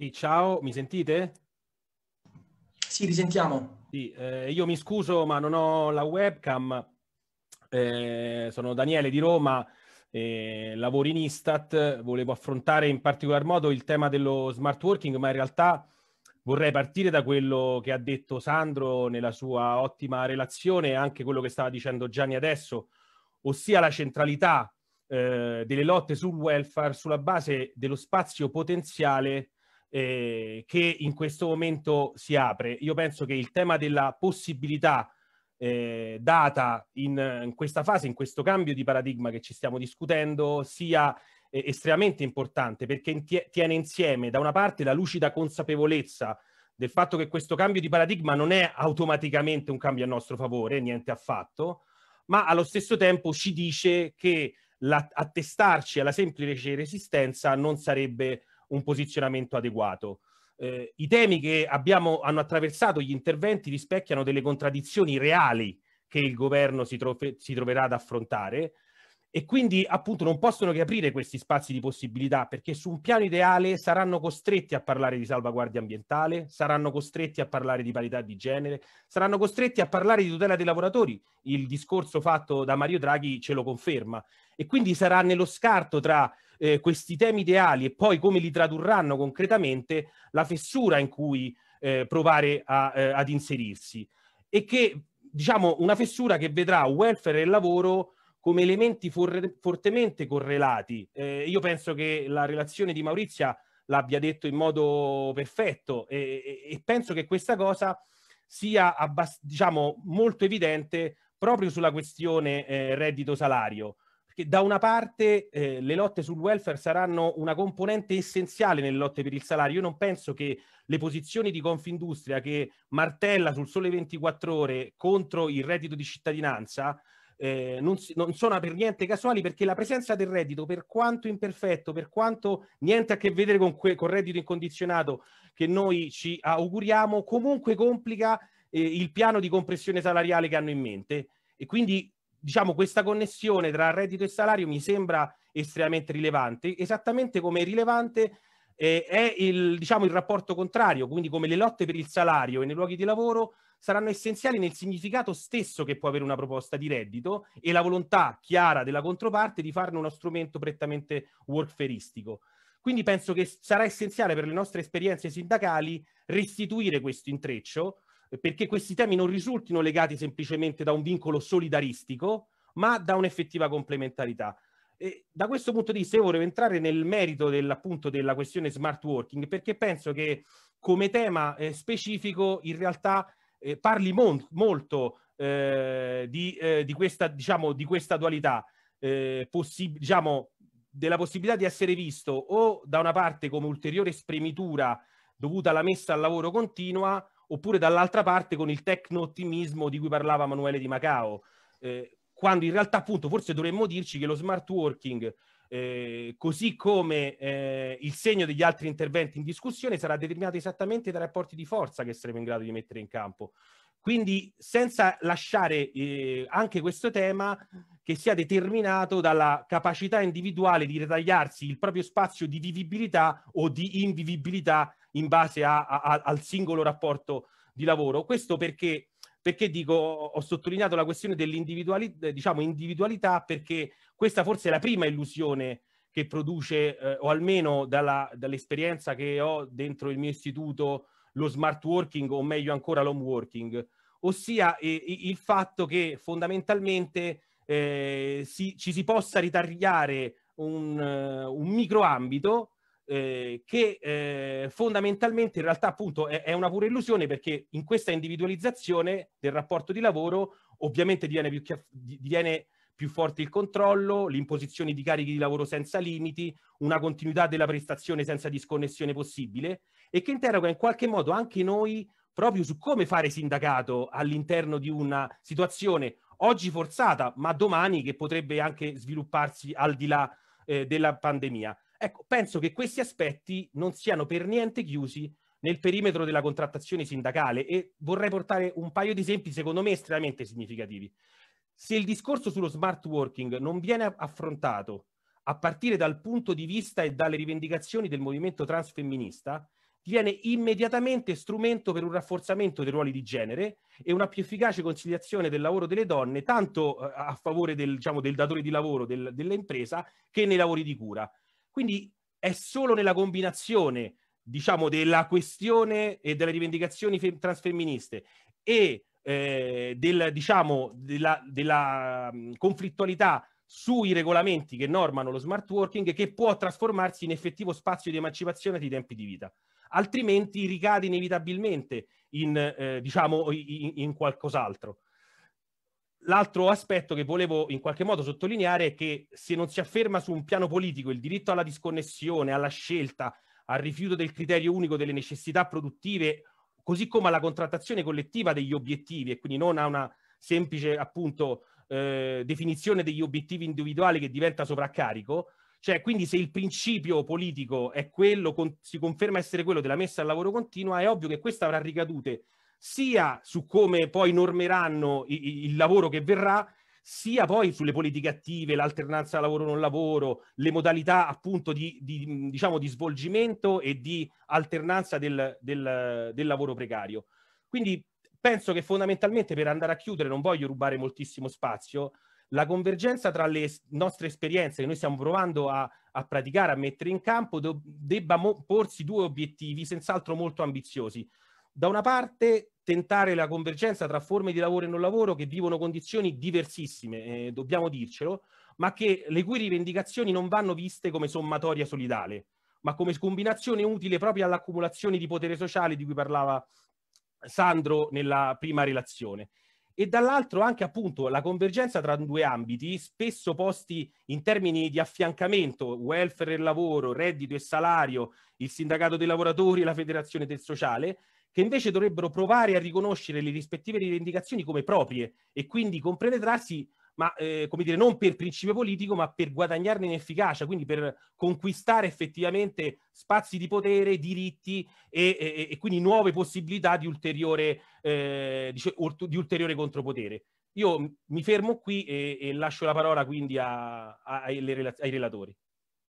Sì, ciao, mi sentite? Sì, ti sentiamo. Sì, eh, io mi scuso ma non ho la webcam. Eh, sono Daniele di Roma, eh, lavoro in Istat. Volevo affrontare in particolar modo il tema dello smart working, ma in realtà vorrei partire da quello che ha detto Sandro nella sua ottima relazione e anche quello che stava dicendo Gianni adesso, ossia la centralità eh, delle lotte sul welfare sulla base dello spazio potenziale eh, che in questo momento si apre. Io penso che il tema della possibilità eh, data in, in, questa fase, in questo cambio di paradigma che ci stiamo discutendo, sia eh, estremamente importante perché tiene insieme da una parte la lucida consapevolezza del fatto che questo cambio di paradigma non è automaticamente un cambio a nostro favore, niente affatto, ma allo stesso tempo ci dice che la, attestarci alla semplice resistenza non sarebbe un posizionamento adeguato. Eh, I temi che abbiamo, hanno attraversato gli interventi rispecchiano delle contraddizioni reali che il governo si, trofe, si troverà ad affrontare, e quindi appunto non possono che aprire questi spazi di possibilità perché su un piano ideale saranno costretti a parlare di salvaguardia ambientale, saranno costretti a parlare di parità di genere, saranno costretti a parlare di tutela dei lavoratori. Il discorso fatto da Mario Draghi ce lo conferma e quindi sarà nello scarto tra eh, questi temi ideali e poi come li tradurranno concretamente la fessura in cui eh, provare a, eh, ad inserirsi e che diciamo una fessura che vedrà welfare e lavoro come elementi for- fortemente correlati. Eh, io penso che la relazione di Maurizia l'abbia detto in modo perfetto e, e, penso che questa cosa sia abbast- diciamo, molto evidente proprio sulla questione eh, reddito salario. Perché da una parte eh, le lotte sul welfare saranno una componente essenziale nelle lotte per il salario. Io non penso che le posizioni di Confindustria che martella sul sole 24 ore contro il reddito di cittadinanza eh, non, non, sono per niente casuali perché la presenza del reddito, per quanto imperfetto, per quanto niente a che vedere con il reddito incondizionato che noi ci auguriamo, comunque complica eh, il piano di compressione salariale che hanno in mente. E quindi diciamo questa connessione tra reddito e salario mi sembra estremamente rilevante, esattamente come è rilevante eh, è il, diciamo, il rapporto contrario, quindi come le lotte per il salario e nei luoghi di lavoro saranno essenziali nel significato stesso che può avere una proposta di reddito e la volontà chiara della controparte di farne uno strumento prettamente workferistico. Quindi penso che sarà essenziale per le nostre esperienze sindacali restituire questo intreccio, perché questi temi non risultino legati semplicemente da un vincolo solidaristico, ma da un'effettiva complementarità. E da questo punto di vista io vorrei entrare nel merito dell'appunto della questione smart working perché penso che come tema eh, specifico in realtà eh, parli mon- molto eh, di, eh, di, questa, diciamo, di questa dualità, eh, possi- diciamo, della possibilità di essere visto o da una parte come ulteriore spremitura dovuta alla messa al lavoro continua oppure dall'altra parte con il tecno-ottimismo di cui parlava Manuele Di Macao. Eh, quando in realtà appunto forse dovremmo dirci che lo smart working, eh, così come eh, il segno degli altri interventi in discussione, sarà determinato esattamente dai rapporti di forza che saremo in grado di mettere in campo. Quindi senza lasciare eh, anche questo tema che sia determinato dalla capacità individuale di ritagliarsi il proprio spazio di vivibilità o di invivibilità in base a, a, a, al singolo rapporto di lavoro. Questo perché perché dico, ho sottolineato la questione dell'individualità, eh, diciamo individualità, perché questa forse è la prima illusione che produce, eh, o almeno dalla, dall'esperienza che ho dentro il mio istituto, lo smart working o meglio ancora l'home working, ossia eh, il fatto che fondamentalmente eh, si, ci si possa ritagliare un, eh, un microambito eh, che eh, fondamentalmente in realtà appunto è, è, una pura illusione perché in questa individualizzazione del rapporto di lavoro ovviamente diviene più, diviene più forte il controllo, l'imposizione di carichi di lavoro senza limiti, una continuità della prestazione senza disconnessione possibile e che interroga in qualche modo anche noi proprio su come fare sindacato all'interno di una situazione oggi forzata ma domani che potrebbe anche svilupparsi al di là eh, della pandemia. Ecco, penso che questi aspetti non siano per niente chiusi nel perimetro della contrattazione sindacale e vorrei portare un paio di esempi secondo me estremamente significativi. Se il discorso sullo smart working non viene affrontato a partire dal punto di vista e dalle rivendicazioni del movimento transfemminista, diviene immediatamente strumento per un rafforzamento dei ruoli di genere e una più efficace conciliazione del lavoro delle donne, tanto eh, a favore del, diciamo, del datore di lavoro del, dell'impresa che nei lavori di cura. Quindi è solo nella combinazione, diciamo, della questione e delle rivendicazioni transfemministe e eh, del, diciamo, della, della conflittualità sui regolamenti che normano lo smart working che può trasformarsi in effettivo spazio di emancipazione dei tempi di vita. Altrimenti ricade inevitabilmente in, eh, diciamo, in, in qualcos'altro. L'altro aspetto che volevo in qualche modo sottolineare è che se non si afferma su un piano politico il diritto alla disconnessione, alla scelta, al rifiuto del criterio unico delle necessità produttive, così come alla contrattazione collettiva degli obiettivi e quindi non a una semplice appunto eh, definizione degli obiettivi individuali che diventa sovraccarico, cioè quindi se il principio politico è quello, con, si conferma essere quello della messa al lavoro continua, è ovvio che questa avrà ricadute sia su come poi normeranno il, il lavoro che verrà, sia poi sulle politiche attive, l'alternanza lavoro-non lavoro, le modalità appunto di, di, diciamo, di svolgimento e di alternanza del, del, del, lavoro precario. Quindi penso che fondamentalmente per andare a chiudere, non voglio rubare moltissimo spazio, la convergenza tra le nostre esperienze che noi stiamo provando a, a praticare, a mettere in campo, debba porsi due obiettivi senz'altro molto ambiziosi da una parte tentare la convergenza tra forme di lavoro e non lavoro che vivono condizioni diversissime, eh, dobbiamo dircelo, ma che le cui rivendicazioni non vanno viste come sommatoria solidale, ma come combinazione utile proprio all'accumulazione di potere sociale di cui parlava Sandro nella prima relazione. E dall'altro anche appunto la convergenza tra due ambiti, spesso posti in termini di affiancamento, welfare e lavoro, reddito e salario, il sindacato dei lavoratori e la federazione del sociale, che invece dovrebbero provare a riconoscere le rispettive rivendicazioni come proprie e quindi compenetrarsi, ma eh, come dire, non per principio politico, ma per guadagnarne in efficacia, quindi per conquistare effettivamente spazi di potere, diritti e, e, e quindi nuove possibilità di ulteriore, eh, dice, di ulteriore contropotere. Io mi fermo qui e, e lascio la parola quindi a, a, ai, ai relatori.